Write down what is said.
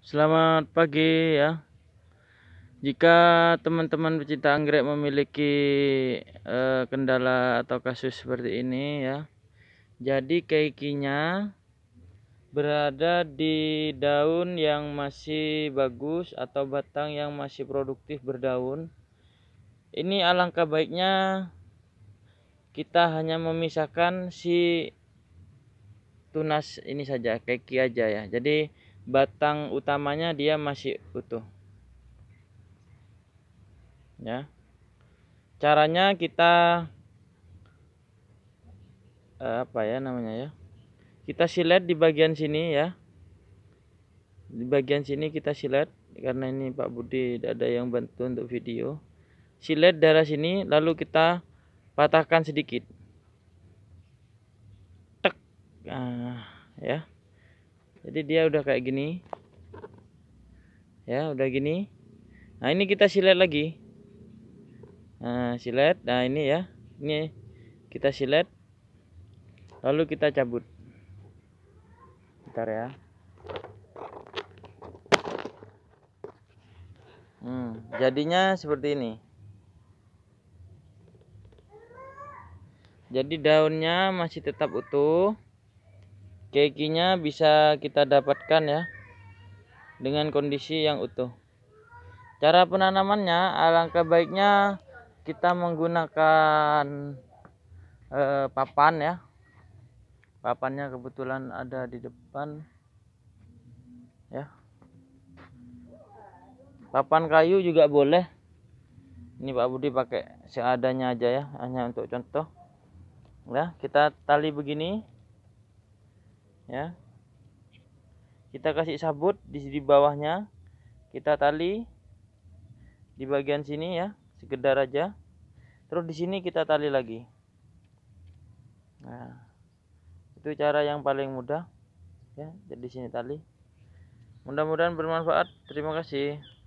Selamat pagi ya. Jika teman-teman pecinta anggrek memiliki uh, kendala atau kasus seperti ini ya. Jadi keikinya berada di daun yang masih bagus atau batang yang masih produktif berdaun. Ini alangkah baiknya kita hanya memisahkan si tunas ini saja, keki aja ya. Jadi batang utamanya dia masih utuh. Ya. Caranya kita eh, apa ya namanya ya? Kita silet di bagian sini ya. Di bagian sini kita silet karena ini Pak Budi tidak ada yang bantu untuk video. Silet darah sini lalu kita patahkan sedikit. jadi dia udah kayak gini ya udah gini nah ini kita silet lagi nah silet nah ini ya ini kita silet lalu kita cabut bentar ya hmm, jadinya seperti ini jadi daunnya masih tetap utuh kekinya bisa kita dapatkan ya dengan kondisi yang utuh cara penanamannya alangkah baiknya kita menggunakan eh, papan ya papannya kebetulan ada di depan ya papan kayu juga boleh ini Pak Budi pakai seadanya aja ya hanya untuk contoh ya kita tali begini ya kita kasih sabut di, di bawahnya kita tali di bagian sini ya sekedar aja terus di sini kita tali lagi nah itu cara yang paling mudah ya jadi sini tali mudah-mudahan bermanfaat terima kasih